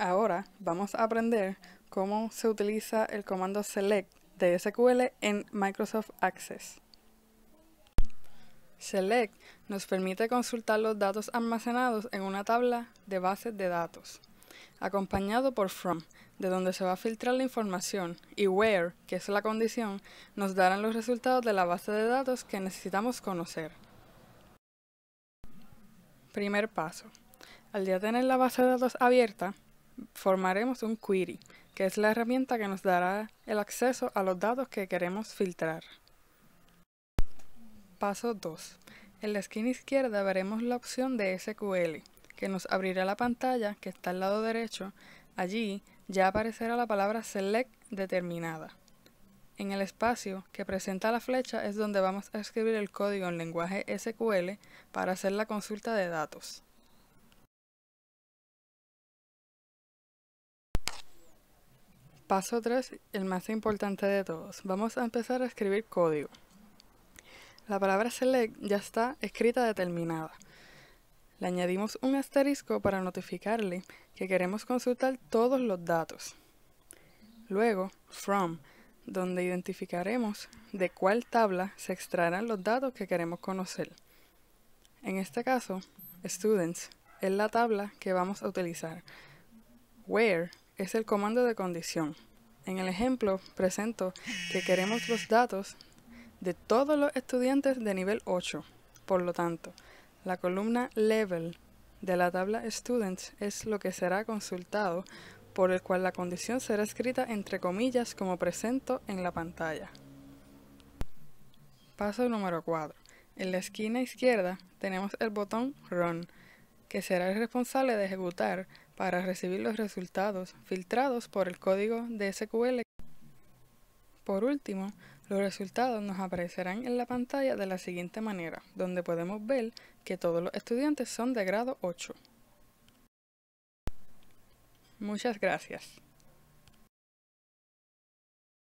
Ahora vamos a aprender cómo se utiliza el comando select de SQL en Microsoft Access. Select nos permite consultar los datos almacenados en una tabla de bases de datos, acompañado por from, de donde se va a filtrar la información, y where, que es la condición, nos darán los resultados de la base de datos que necesitamos conocer. Primer paso. Al ya tener la base de datos abierta, formaremos un query, que es la herramienta que nos dará el acceso a los datos que queremos filtrar. Paso 2. En la esquina izquierda veremos la opción de SQL, que nos abrirá la pantalla que está al lado derecho. Allí ya aparecerá la palabra select determinada. En el espacio que presenta la flecha es donde vamos a escribir el código en lenguaje SQL para hacer la consulta de datos. Paso 3, el más importante de todos. Vamos a empezar a escribir código. La palabra select ya está escrita determinada. Le añadimos un asterisco para notificarle que queremos consultar todos los datos. Luego, from, donde identificaremos de cuál tabla se extraerán los datos que queremos conocer. En este caso, students es la tabla que vamos a utilizar. Where es el comando de condición. En el ejemplo presento que queremos los datos de todos los estudiantes de nivel 8. Por lo tanto, la columna Level de la tabla Students es lo que será consultado, por el cual la condición será escrita entre comillas como presento en la pantalla. Paso número 4. En la esquina izquierda tenemos el botón Run, que será el responsable de ejecutar para recibir los resultados filtrados por el código de SQL. Por último, los resultados nos aparecerán en la pantalla de la siguiente manera, donde podemos ver que todos los estudiantes son de grado 8. Muchas gracias.